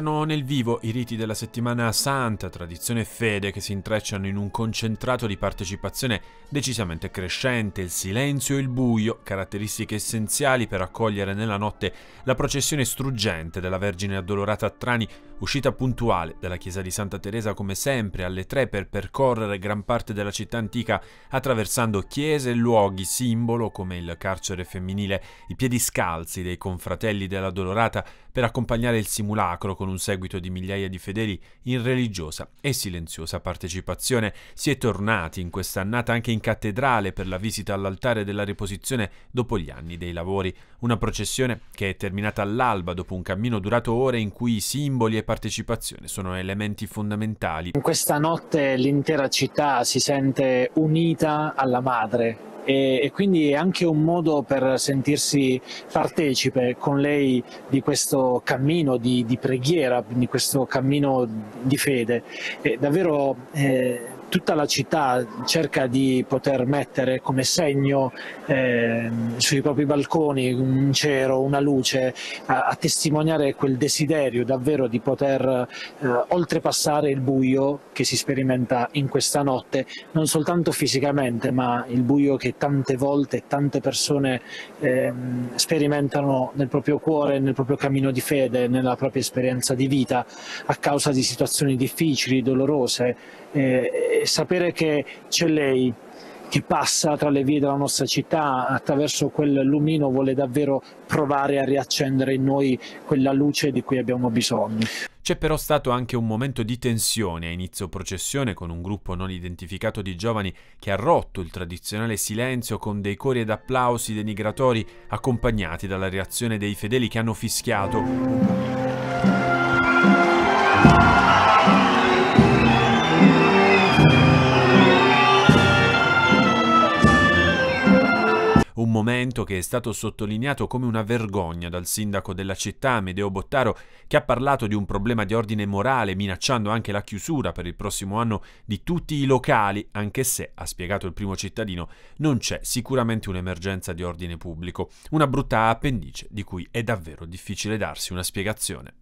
mostrano nel vivo i riti della settimana santa, tradizione e fede che si intrecciano in un concentrato di partecipazione decisamente crescente, il silenzio e il buio, caratteristiche essenziali per accogliere nella notte la processione struggente della Vergine addolorata a Trani Uscita puntuale dalla chiesa di Santa Teresa come sempre alle tre per percorrere gran parte della città antica attraversando chiese e luoghi simbolo come il carcere femminile, i piedi scalzi dei confratelli della Dolorata per accompagnare il simulacro con un seguito di migliaia di fedeli in religiosa e silenziosa partecipazione. Si è tornati in quest'annata anche in cattedrale per la visita all'altare della riposizione dopo gli anni dei lavori, una processione che è terminata all'alba dopo un cammino durato ore in cui i simboli e partecipazione sono elementi fondamentali. In questa notte l'intera città si sente unita alla madre e, quindi è anche un modo per sentirsi partecipe con lei di questo cammino di, di preghiera, di questo cammino di fede. È davvero eh, tutta la città cerca di poter mettere come segno eh, sui propri balconi un cero, una luce, a, a testimoniare quel desiderio davvero di poter eh, oltrepassare il buio che si sperimenta in questa notte, non soltanto fisicamente, ma il buio che tante volte tante persone eh, sperimentano nel proprio cuore, nel proprio cammino di fede, nella propria esperienza di vita, a causa di situazioni difficili, dolorose. Eh, eh, sapere che c'è lei che passa tra le vie della nostra città attraverso quel lumino vuole davvero provare a riaccendere in noi quella luce di cui abbiamo bisogno. C'è però stato anche un momento di tensione a inizio processione con un gruppo non identificato di giovani che ha rotto il tradizionale silenzio con dei cori ed applausi denigratori accompagnati dalla reazione dei fedeli che hanno fischiato. momento che è stato sottolineato come una vergogna dal sindaco della città, Medeo Bottaro, che ha parlato di un problema di ordine morale, minacciando anche la chiusura per il prossimo anno di tutti i locali, anche se, ha spiegato il primo cittadino, non c'è sicuramente un'emergenza di ordine pubblico, una brutta appendice di cui è davvero difficile darsi una spiegazione.